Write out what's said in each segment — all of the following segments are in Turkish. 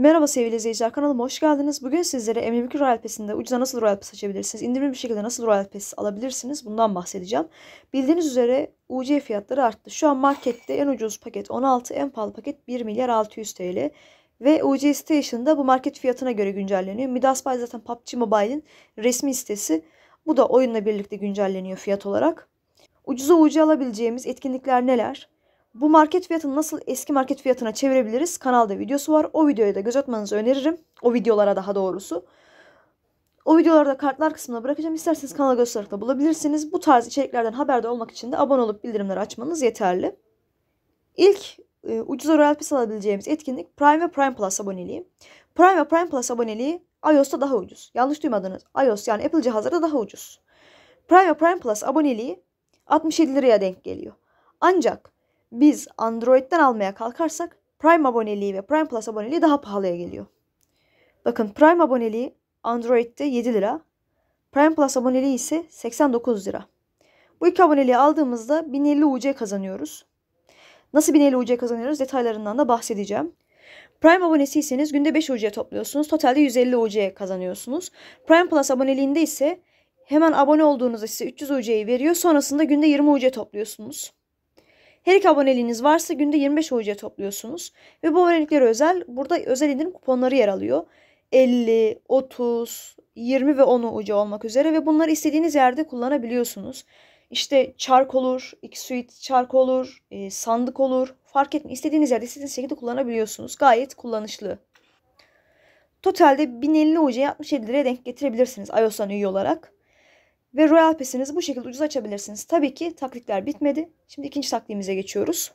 Merhaba sevgili izleyiciler kanalıma hoş geldiniz. Bugün sizlere M22 Royal Pass'inde ucuza nasıl Royal Pass açabilirsiniz, indirimli bir şekilde nasıl Royal Pass alabilirsiniz bundan bahsedeceğim. Bildiğiniz üzere UC fiyatları arttı. Şu an markette en ucuz paket 16, en pahalı paket 1 milyar 600 TL. Ve UC Station'da bu market fiyatına göre güncelleniyor. Midas Buy zaten PUBG Mobile'in resmi sitesi. Bu da oyunla birlikte güncelleniyor fiyat olarak. Ucuza UC alabileceğimiz etkinlikler neler? Bu market fiyatını nasıl eski market fiyatına çevirebiliriz? Kanalda videosu var. O videoyu da göz atmanızı öneririm. O videolara daha doğrusu. O videolarda kartlar kısmına bırakacağım. İsterseniz kanala göstererek de bulabilirsiniz. Bu tarz içeriklerden haberdar olmak için de abone olup bildirimleri açmanız yeterli. İlk e, ucuza Royal Pass alabileceğimiz etkinlik Prime ve Prime Plus aboneliği. Prime ve Prime Plus aboneliği iOS'ta daha ucuz. Yanlış duymadınız. iOS yani Apple cihazlarda daha ucuz. Prime ve Prime Plus aboneliği 67 liraya denk geliyor. Ancak biz Android'den almaya kalkarsak Prime aboneliği ve Prime Plus aboneliği daha pahalıya geliyor. Bakın Prime aboneliği Android'de 7 lira. Prime Plus aboneliği ise 89 lira. Bu iki aboneliği aldığımızda 1050 UC kazanıyoruz. Nasıl 1050 UC kazanıyoruz detaylarından da bahsedeceğim. Prime abonesiyseniz günde 5 UC topluyorsunuz. Totalde 150 UC kazanıyorsunuz. Prime Plus aboneliğinde ise hemen abone olduğunuzda size 300 UC'yi veriyor. Sonrasında günde 20 UC topluyorsunuz. Her iki aboneliğiniz varsa günde 25 OC topluyorsunuz. Ve bu aboneliklere özel burada özel indirim kuponları yer alıyor. 50, 30, 20 ve 10 OC olmak üzere ve bunları istediğiniz yerde kullanabiliyorsunuz. İşte çark olur, x suite çark olur, e, sandık olur. Fark etmiyor. İstediğiniz yerde istediğiniz şekilde kullanabiliyorsunuz. Gayet kullanışlı. Totalde 1050 OC'ye 67 liraya denk getirebilirsiniz iOS'tan üye olarak. Ve Royal Pass'inizi bu şekilde ucuz açabilirsiniz. Tabii ki taktikler bitmedi. Şimdi ikinci taktiğimize geçiyoruz.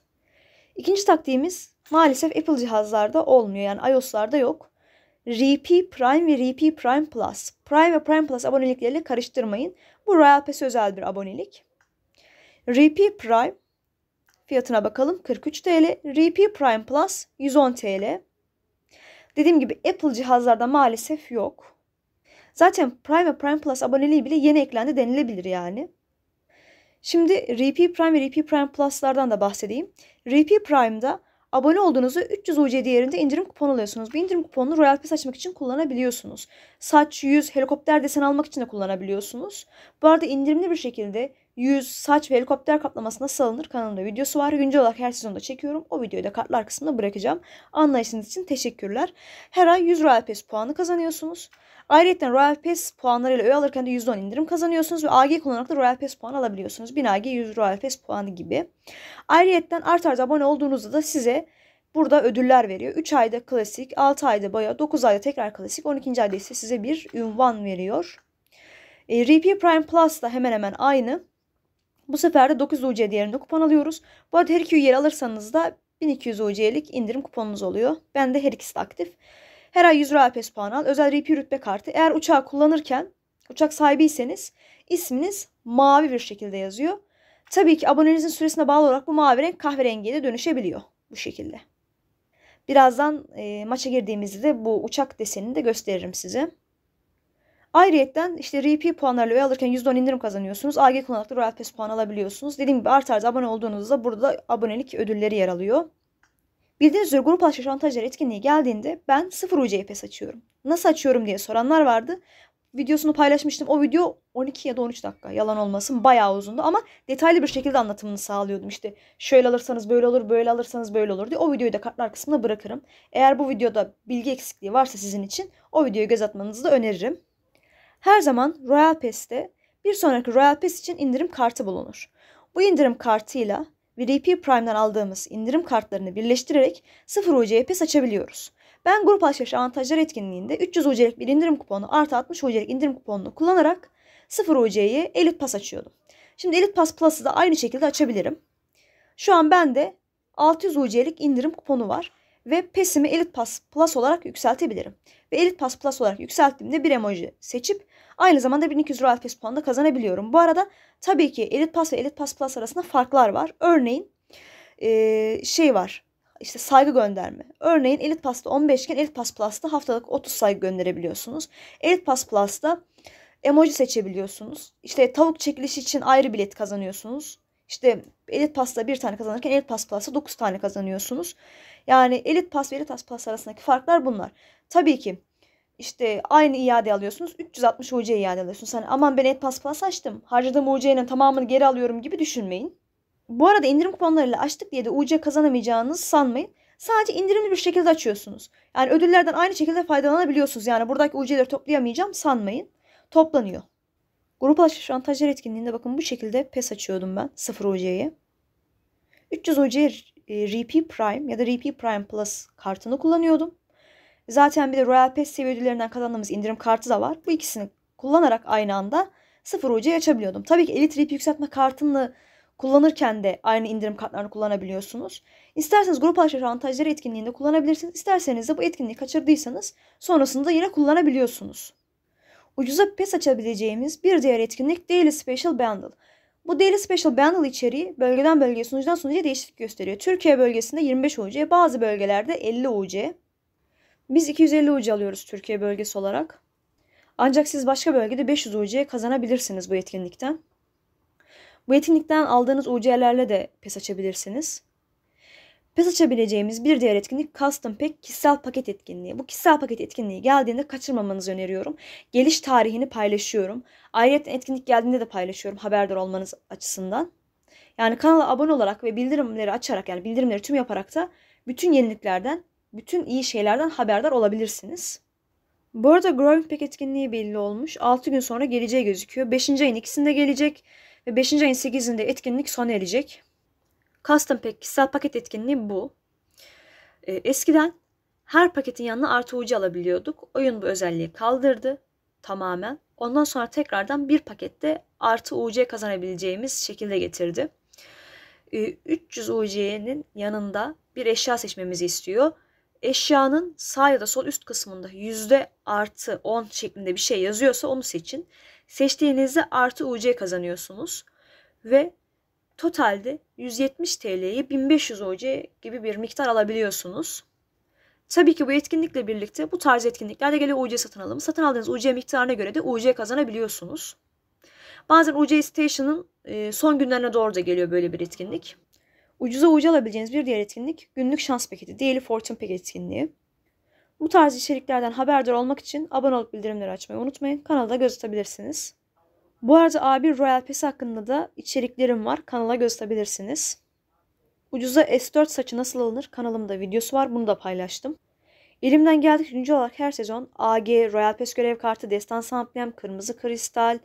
İkinci taktiğimiz maalesef Apple cihazlarda olmuyor. Yani iOS'larda yok. RP Prime ve RP Prime Plus. Prime ve Prime Plus abonelikleriyle karıştırmayın. Bu Royal Pass'e özel bir abonelik. RP Prime fiyatına bakalım 43 TL. RP Prime Plus 110 TL. Dediğim gibi Apple cihazlarda maalesef yok. Zaten Prime ve Prime Plus aboneliği bile yeni eklendi denilebilir yani. Şimdi RP Prime ve RP Prime Plus'lardan da bahsedeyim. RP Prime'da abone olduğunuzu 300 UC değerinde indirim kuponu alıyorsunuz. Bu indirim kuponunu Royal Pass açmak için kullanabiliyorsunuz. Saç, yüz, helikopter desen almak için de kullanabiliyorsunuz. Bu arada indirimli bir şekilde yüz, saç ve helikopter kaplamasına salınır kanalında videosu var. Güncel olarak her sezonda çekiyorum. O videoyu da kartlar kısmında bırakacağım. Anlayışınız için teşekkürler. Her ay 100 Royal Pass puanı kazanıyorsunuz. Ayrıca Royal Pass puanlarıyla öğe alırken de %10 indirim kazanıyorsunuz ve AG kullanarak da Royal Pass puan alabiliyorsunuz. 1000 AG 100 Royal Pass puanı gibi. Ayrıca art arda abone olduğunuzda da size Burada ödüller veriyor. 3 ayda klasik, 6 ayda baya, 9 ayda tekrar klasik, 12. ayda ise size bir ünvan veriyor. E, RP Prime Plus da hemen hemen aynı. Bu sefer de 9 UC değerinde kupon alıyoruz. Bu arada her iki üyeyi alırsanız da 1200 UC'lik indirim kuponunuz oluyor. Ben de her ikisi de aktif. Her ay 100 lira puan al. Özel RP rütbe kartı. Eğer uçağı kullanırken uçak sahibiyseniz isminiz mavi bir şekilde yazıyor. Tabii ki abonenizin süresine bağlı olarak bu mavi renk kahverengiye de dönüşebiliyor bu şekilde. Birazdan e, maça girdiğimizde de bu uçak desenini de gösteririm size. Ayrıyeten işte RP puanlarla üye alırken %10 indirim kazanıyorsunuz. AG kullanarak da Royal Pass puan alabiliyorsunuz. Dediğim gibi artı artı abone olduğunuzda burada abonelik ödülleri yer alıyor. Bildiğiniz üzere grup alışveriş avantajları etkinliği geldiğinde ben 0 UC Pass açıyorum. Nasıl açıyorum diye soranlar vardı. Videosunu paylaşmıştım. O video 12 ya da 13 dakika yalan olmasın bayağı uzundu ama detaylı bir şekilde anlatımını sağlıyordum. İşte şöyle alırsanız böyle olur, böyle alırsanız böyle olur diye o videoyu da kartlar kısmına bırakırım. Eğer bu videoda bilgi eksikliği varsa sizin için o videoyu göz atmanızı da öneririm. Her zaman Royal Pass'te bir sonraki Royal Pass için indirim kartı bulunur. Bu indirim kartıyla VIP Prime'dan aldığımız indirim kartlarını birleştirerek 0 UC'ye PES açabiliyoruz. Ben grup alışveriş avantajları etkinliğinde 300 UC'lik bir indirim kuponu artı 60 UC'lik indirim kuponunu kullanarak 0 UC'ye Elite Pass açıyordum. Şimdi Elite Pass Plus'ı da aynı şekilde açabilirim. Şu an bende 600 UC'lik indirim kuponu var ve pesimi Elite Pass Plus olarak yükseltebilirim. Ve Elite Pass Plus olarak yükselttiğimde bir emoji seçip aynı zamanda 1200 Royal Pass puanı da kazanabiliyorum. Bu arada tabii ki Elite Pass ve Elite Pass Plus arasında farklar var. Örneğin ee, şey var işte saygı gönderme. Örneğin Elite Pass'ta 15 iken Elite Pass Plus'ta haftalık 30 saygı gönderebiliyorsunuz. Elite Pass Plus'ta emoji seçebiliyorsunuz. İşte tavuk çekilişi için ayrı bilet kazanıyorsunuz. İşte Elite Pass'ta bir tane kazanırken Elite Pass Plus'ta 9 tane kazanıyorsunuz. Yani Elite Pass ve Elite Pass Plus arasındaki farklar bunlar. Tabii ki işte aynı iade alıyorsunuz. 360 UC iade alıyorsunuz. Hani aman ben Elite Pass Plus açtım. Harcadığım UC'nin tamamını geri alıyorum gibi düşünmeyin. Bu arada indirim kuponlarıyla açtık diye de UC kazanamayacağınız sanmayın. Sadece indirimli bir şekilde açıyorsunuz. Yani ödüllerden aynı şekilde faydalanabiliyorsunuz. Yani buradaki UC'leri toplayamayacağım sanmayın. Toplanıyor. Gruplaşma şantajlar etkinliğinde bakın bu şekilde pes açıyordum ben 0 OC'ye. 300 OC RP Prime ya da RP Prime Plus kartını kullanıyordum. Zaten bir de Royal Pass e seviye kazandığımız indirim kartı da var. Bu ikisini kullanarak aynı anda 0 OC açabiliyordum. Tabii ki Elite RP yükseltme kartını kullanırken de aynı indirim kartlarını kullanabiliyorsunuz. İsterseniz grup alışveriş avantajları etkinliğinde kullanabilirsiniz. İsterseniz de bu etkinliği kaçırdıysanız sonrasında yine kullanabiliyorsunuz ucuza pes açabileceğimiz bir diğer etkinlik Daily Special Bundle. Bu Daily Special Bundle içeriği bölgeden bölgeye sunucudan sunucuya değişiklik gösteriyor. Türkiye bölgesinde 25 UC, bazı bölgelerde 50 UC. Biz 250 UC alıyoruz Türkiye bölgesi olarak. Ancak siz başka bölgede 500 UC kazanabilirsiniz bu etkinlikten. Bu etkinlikten aldığınız UC'lerle de pes açabilirsiniz. Pes açabileceğimiz bir diğer etkinlik Custom Pack kişisel paket etkinliği. Bu kişisel paket etkinliği geldiğinde kaçırmamanızı öneriyorum. Geliş tarihini paylaşıyorum. Ayrıca etkinlik geldiğinde de paylaşıyorum haberdar olmanız açısından. Yani kanala abone olarak ve bildirimleri açarak yani bildirimleri tüm yaparak da bütün yeniliklerden, bütün iyi şeylerden haberdar olabilirsiniz. Bu arada Growing Pack etkinliği belli olmuş. 6 gün sonra geleceği gözüküyor. 5. ayın ikisinde gelecek ve 5. ayın 8'inde etkinlik sona erecek. Custom Pack kişisel paket etkinliği bu. E, eskiden her paketin yanına artı ucu alabiliyorduk. Oyun bu özelliği kaldırdı tamamen. Ondan sonra tekrardan bir pakette artı UC kazanabileceğimiz şekilde getirdi. 300 ee, UC'nin yanında bir eşya seçmemizi istiyor. Eşyanın sağ ya da sol üst kısmında yüzde artı 10 şeklinde bir şey yazıyorsa onu seçin. Seçtiğinizde artı UC kazanıyorsunuz. Ve totalde 170 TL'yi 1500 OC gibi bir miktar alabiliyorsunuz. Tabii ki bu etkinlikle birlikte bu tarz etkinliklerde gele UC satın alımı. Satın aldığınız UC miktarına göre de UC kazanabiliyorsunuz. Bazen UC Station'ın e, son günlerine doğru da geliyor böyle bir etkinlik. Ucuza UC alabileceğiniz bir diğer etkinlik günlük şans paketi. Daily Fortune Pack etkinliği. Bu tarz içeriklerden haberdar olmak için abone olup bildirimleri açmayı unutmayın. Kanalda göz atabilirsiniz. Bu arada A1 Royal Pass hakkında da içeriklerim var. Kanala gösterebilirsiniz. Ucuza S4 saçı nasıl alınır kanalımda videosu var. Bunu da paylaştım. Elimden geldik güncel olarak her sezon AG, Royal Pass görev kartı, destan amblem, kırmızı kristal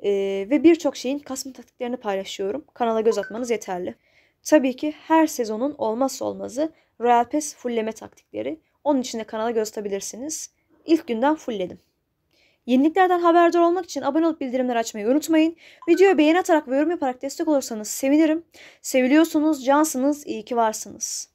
e, ve birçok şeyin kasma taktiklerini paylaşıyorum. Kanala göz atmanız yeterli. Tabii ki her sezonun olmazsa olmazı Royal Pass fullleme taktikleri. Onun için de kanala göz atabilirsiniz. İlk günden fullledim. Yeniliklerden haberdar olmak için abone olup bildirimleri açmayı unutmayın. Videoya beğeni atarak ve yorum yaparak destek olursanız sevinirim. Seviliyorsunuz, cansınız, iyi ki varsınız.